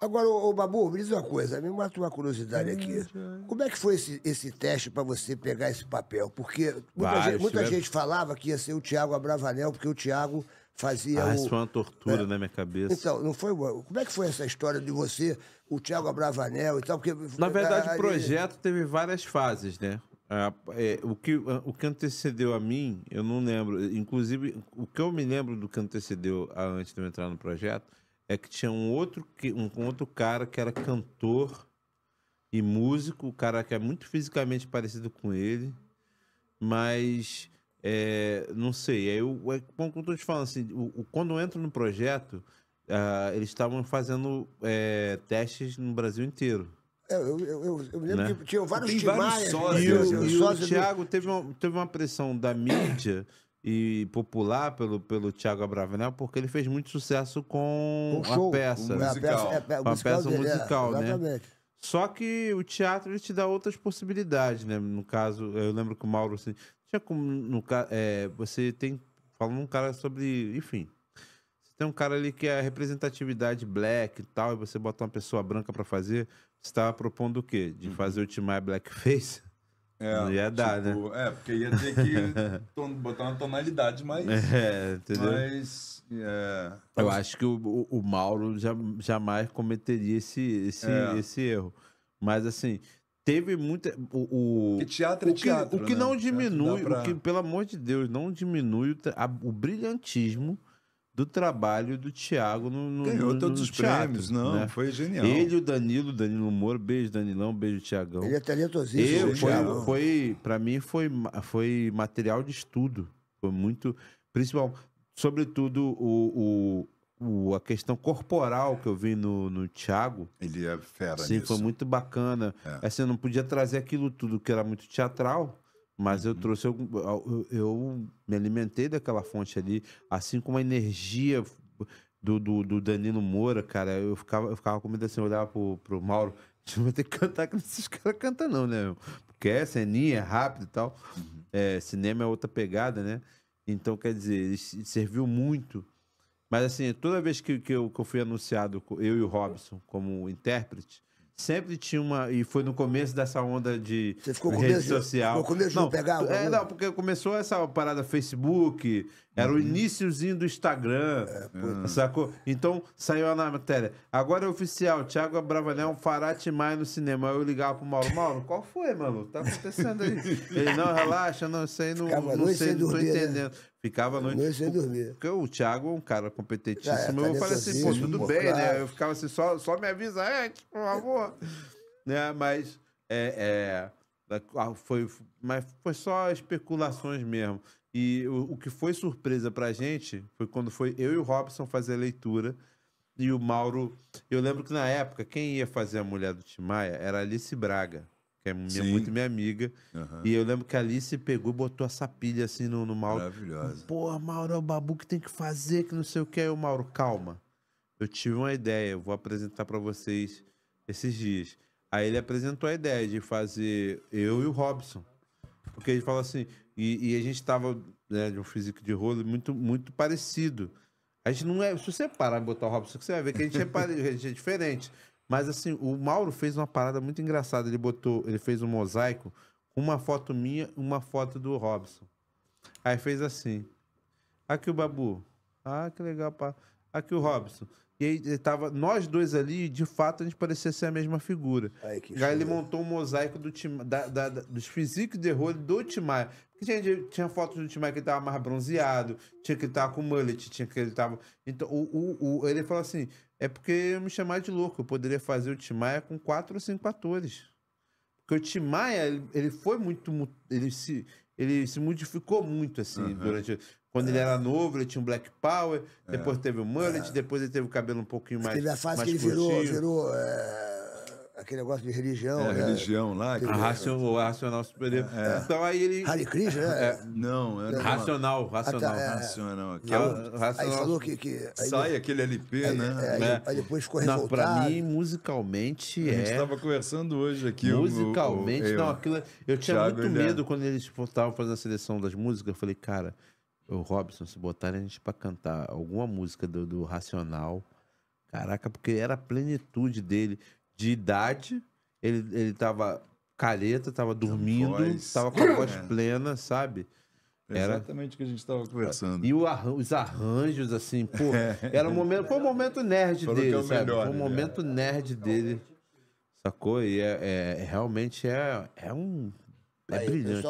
Agora, ô, Babu, me diz uma coisa, me mata uma curiosidade aqui. Hum, como é que foi esse, esse teste para você pegar esse papel? Porque muita, Vai, gente, muita é gente, falava que ia ser o Tiago Abravanel, porque o Tiago fazia ah, o... isso foi uma tortura é. Né, na minha cabeça. Então, não foi... Como é que foi essa história de você, o Tiago Abravanel e tal? Porque... Na verdade, é, o projeto teve várias fases, né? é, o, que, o que antecedeu a mim, eu não lembro. Inclusive, o que eu me lembro do que antecedeu a, antes de eu entrar no projeto é que tinha um outro, um, um outro cara que era cantor e músico, o um cara que é muito fisicamente parecido com ele, mas é, não sei. Aí eu, é, como eu estou te falando, assim, o, o quando eu entro no projeto, uh, eles estavam fazendo é, testes no Brasil inteiro. É, eu, eu, eu, eu lembro né? que tinha vários, vários sócios. Né? E o, né? e o Thiago teve uma, teve uma pressão da mídia e popular pelo, pelo Thiago Abravanel, porque ele fez muito sucesso com, com show, a peça. musical. uma peça, é, é a peça dele, é, musical, né? Só que o teatro ele te dá outras possibilidades, né? No caso, eu lembro que o Mauro assim, tinha como no é, você tem falando um cara sobre, enfim, você tem um cara ali que é a representatividade black e tal, e você bota uma pessoa branca para fazer, você estava propondo o quê? De uhum. fazer o Timar blackface? É, não ia dar, tipo, né? É, porque ia ter que botar uma tonalidade mais. É, entendeu? Mas. É... Eu acho que o, o, Mauro jamais cometeria esse, esse, é. esse erro. Mas, assim, teve muita. O, o... teatro é o que, teatro. O que né? não diminui, pra... o que, pelo amor de Deus, não diminui o, a, o brilhantismo do trabalho do Thiago no, no Ganhou no, todos no os teatro, prêmios, não, né? foi genial. Ele, o Danilo, Danilo Moro, beijo Danilão, beijo Tiagão. Ele é talentosíssimo. Eu, né, foi, foi, para mim foi, foi material de estudo, foi muito, principal, sobretudo o, o, o a questão corporal que eu vi no, no Tiago. Ele é fera Sim, nisso. foi muito bacana. É. Assim, eu não podia trazer aquilo tudo que era muito teatral, mas eu uhum. trouxe, eu, eu me alimentei daquela fonte ali, assim como a energia do, do, do, Danilo Moura, cara, eu ficava, eu ficava com medo assim, olhar pro, pro Mauro, não vai ter que cantar que esses caras cantam, não, né? Porque é ceninha, é rápido e tal. Uhum. É, cinema é outra pegada, né? Então, quer dizer, serviu muito. Mas assim, toda vez que, que, eu, que eu fui anunciado, eu e o Robson, como intérprete, sempre tinha uma. E foi no começo dessa onda de Você ficou rede medo social. ficou com medo de não pegar o É, não, porque começou essa parada Facebook, era o uhum. iníciozinho do Instagram. É, sacou? Então saiu na matéria. Agora é oficial, Thiago um fará mais no cinema. Aí eu ligava pro Mauro, Mauro, qual foi, mano? Tá acontecendo aí? Ele, não, relaxa, não sei, não, não sei, não tô né? entendendo. Ficava a noite. noite sem dormir. Porque o Thiago é um cara competentíssimo. É, eu falei assim, pô, tudo bem, né? claro. né? Eu ficava assim, só, só me avisa antes, é, por favor. né? Mas é, é, foi, mas foi só especulações mesmo. E o, o que foi surpresa pra gente foi quando foi eu e o Robson fazer a leitura. E o Mauro. Eu lembro que na época, quem ia fazer a mulher do Timaya era Alice Braga é minha, muito minha amiga. Uhum. E eu lembro que a Alice pegou e botou essa pilha assim no, no Mauro. Maravilhosa. Porra, Mauro, é o babu que tem que fazer, que não sei o que. Aí o Mauro, calma. Eu tive uma ideia, eu vou apresentar para vocês esses dias. Aí ele apresentou a ideia de fazer eu e o Robson. Porque ele falou assim, e, e a gente tava né, de um físico de rolo muito, muito parecido. A gente não é. Se você parar e botar o Robson, você vai ver que a gente é, pare... a gente é diferente. Mas assim, o Mauro fez uma parada muito engraçada. Ele botou, ele fez um mosaico com uma foto minha, uma foto do Robson. Aí fez assim. Aqui o Babu. Ah, que legal, pá. Aqui o Robson. E aí eh, tava, nós dois ali, de fato, a gente parecia ser a mesma figura. Ai, aí ele montou um mosaico do time, da, da, da, dos físicos de rolo do Timar. Porque tinha, tinha fotos do Timar que ele tava mais bronzeado, tinha que ele tava com mullet, tinha que ele tava. Então, o, o, o ele falou assim: é porque eu me chamar de louco, eu poderia fazer o Timar com quatro ou cinco atores. Porque o Tim Maia, ele foi muito. Ele se, ele se modificou muito, assim, uhum. durante. Quando é. ele era novo, ele tinha um Black Power, é. depois teve o Mullet, é. depois ele teve o cabelo um pouquinho mais. Teve a fase mais que ele curtinho. virou, virou é, aquele negócio de religião. É, né? religião lá. Que... É o racional superior. É, é. Então aí ele. Hare Krishna, né? é. Não, era. É racional, uma... racional. Até, é, racional. Que é o, racional. Aí falou que. que aí, sai aquele LP, aí, né? É, aí, aí depois ficou não, revoltado. Pra mim, musicalmente é. A gente estava conversando hoje aqui. Musicalmente, o, o, eu, não, aquilo. Eu tinha Thiago muito medo quando eles estavam fazendo a seleção das músicas. Eu falei, cara, o Robson, se botarem a gente pra cantar alguma música do, do Racional. Caraca, porque era a plenitude dele de idade. Ele, ele tava careta, tava dormindo, voz. tava com a voz é. plena, sabe? Era... Exatamente o que a gente estava conversando. E arran... os arranjos, assim, pô, é. era o momento, foi o momento nerd Falou é dele, é sabe? Melhor, foi o é. momento nerd dele, sacou? E é, é, realmente é, é um... É Aí, brilhante.